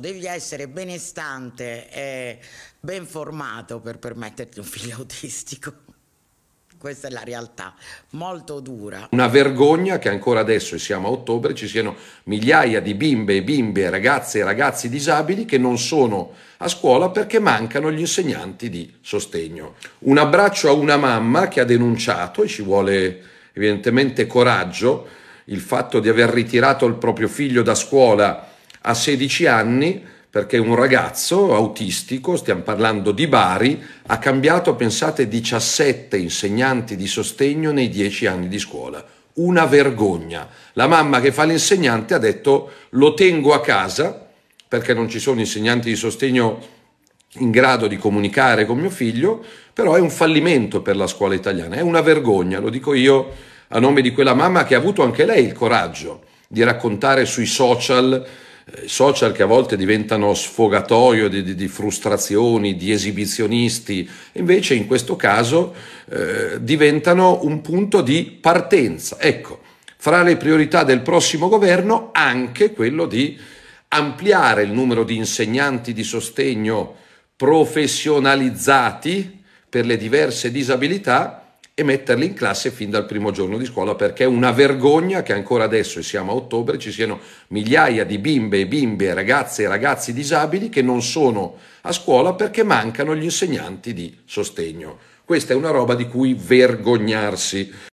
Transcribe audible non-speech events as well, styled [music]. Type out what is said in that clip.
Devi essere benestante e ben formato per permetterti un figlio [laughs] autistico. Questa è la realtà, molto dura. Una vergogna che ancora adesso, e siamo a ottobre, ci siano migliaia di bimbe e bimbe, ragazze e ragazzi disabili che non sono a scuola perché mancano gli insegnanti di sostegno. Un abbraccio a una mamma che ha denunciato, e ci vuole evidentemente coraggio, il fatto di aver ritirato il proprio figlio da scuola a 16 anni perché un ragazzo autistico, stiamo parlando di Bari, ha cambiato, pensate, 17 insegnanti di sostegno nei 10 anni di scuola. Una vergogna. La mamma che fa l'insegnante ha detto lo tengo a casa perché non ci sono insegnanti di sostegno in grado di comunicare con mio figlio, però è un fallimento per la scuola italiana, è una vergogna, lo dico io a nome di quella mamma che ha avuto anche lei il coraggio di raccontare sui social social che a volte diventano sfogatoio di, di, di frustrazioni, di esibizionisti, invece in questo caso eh, diventano un punto di partenza. Ecco, fra le priorità del prossimo governo anche quello di ampliare il numero di insegnanti di sostegno professionalizzati per le diverse disabilità e metterli in classe fin dal primo giorno di scuola perché è una vergogna che ancora adesso, e siamo a ottobre, ci siano migliaia di bimbe e bimbe, ragazze e ragazzi disabili che non sono a scuola perché mancano gli insegnanti di sostegno. Questa è una roba di cui vergognarsi.